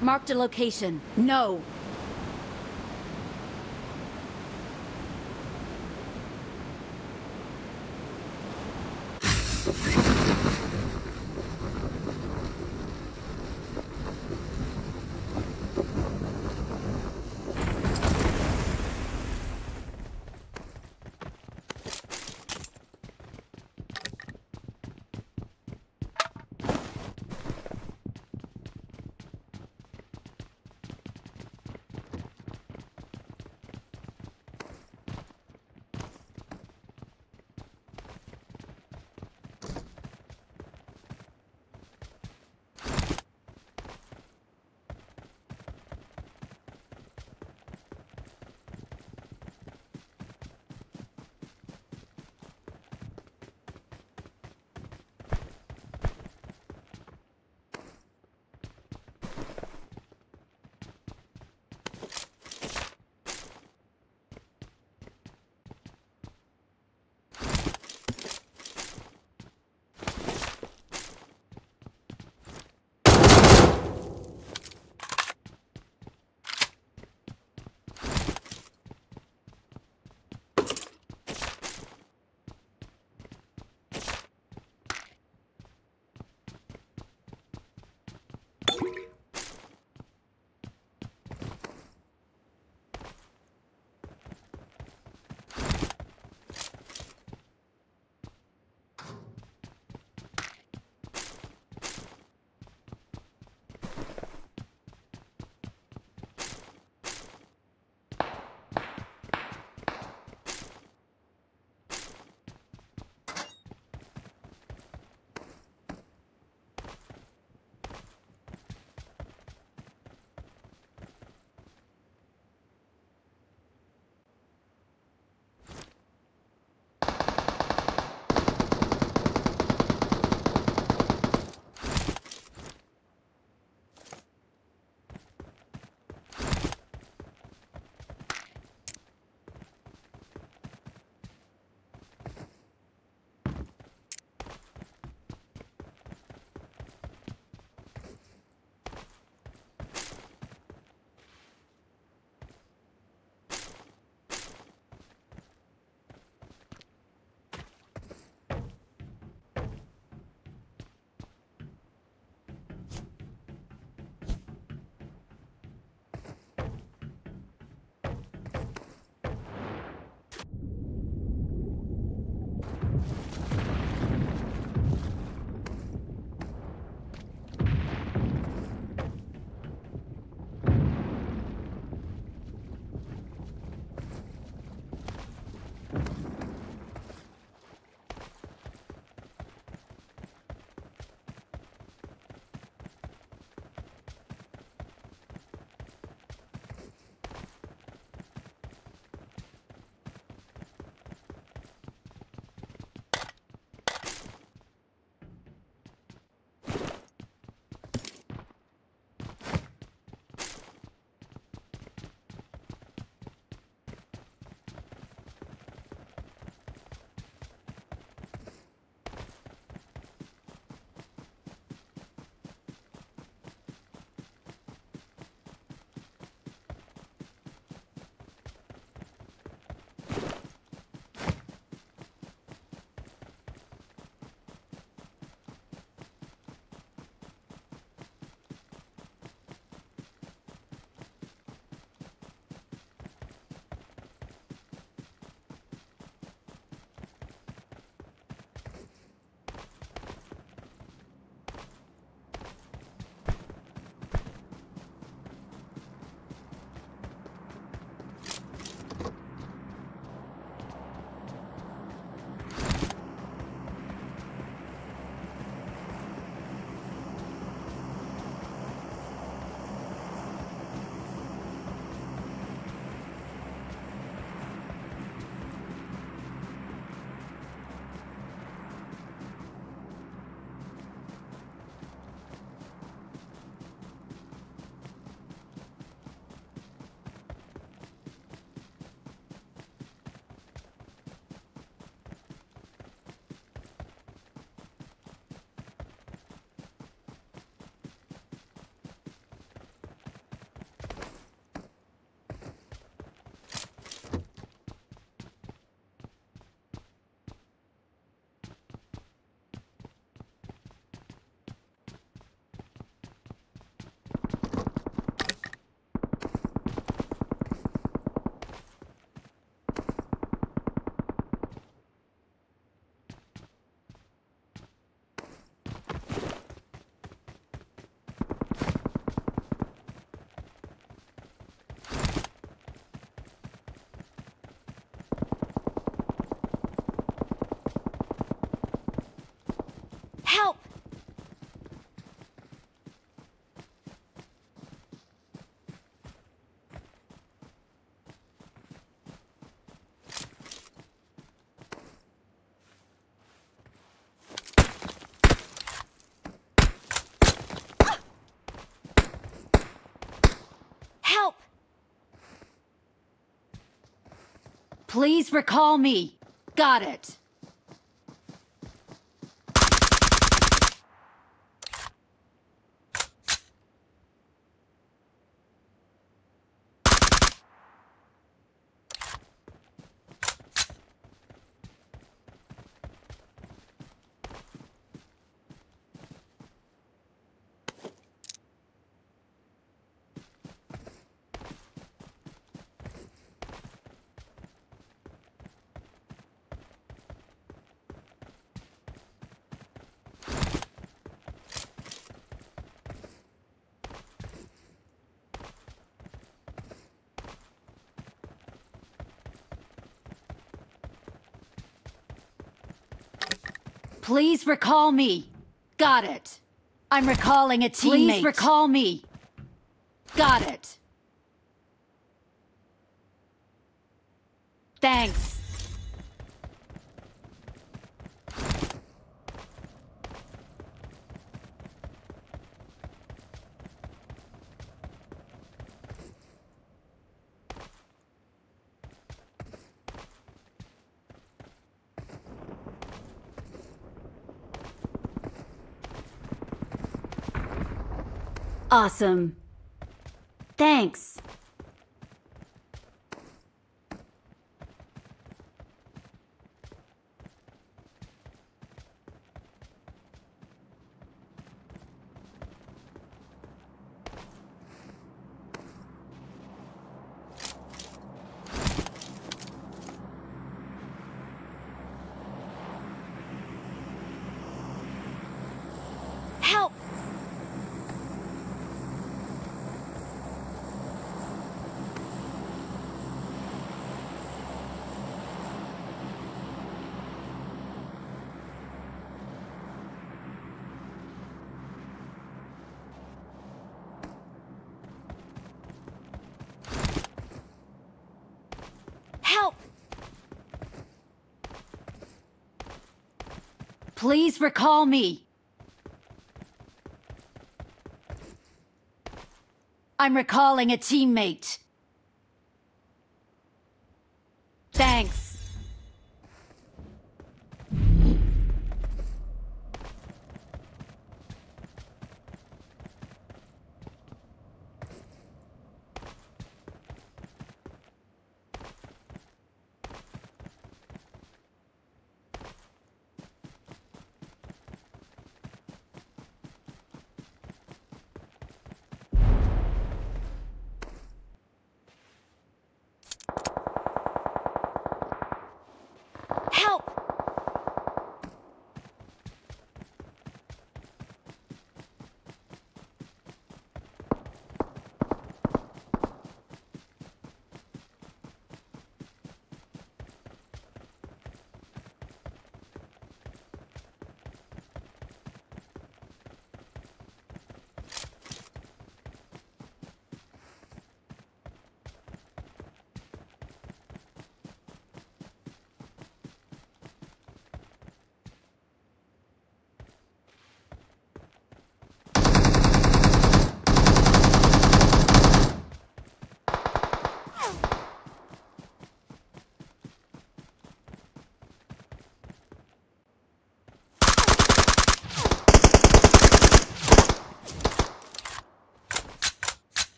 Marked a location. No. Please recall me. Got it. Please recall me. Got it. I'm recalling a teammate. Please recall me. Got it. Thanks. Awesome. Thanks. Please recall me. I'm recalling a teammate. Thanks.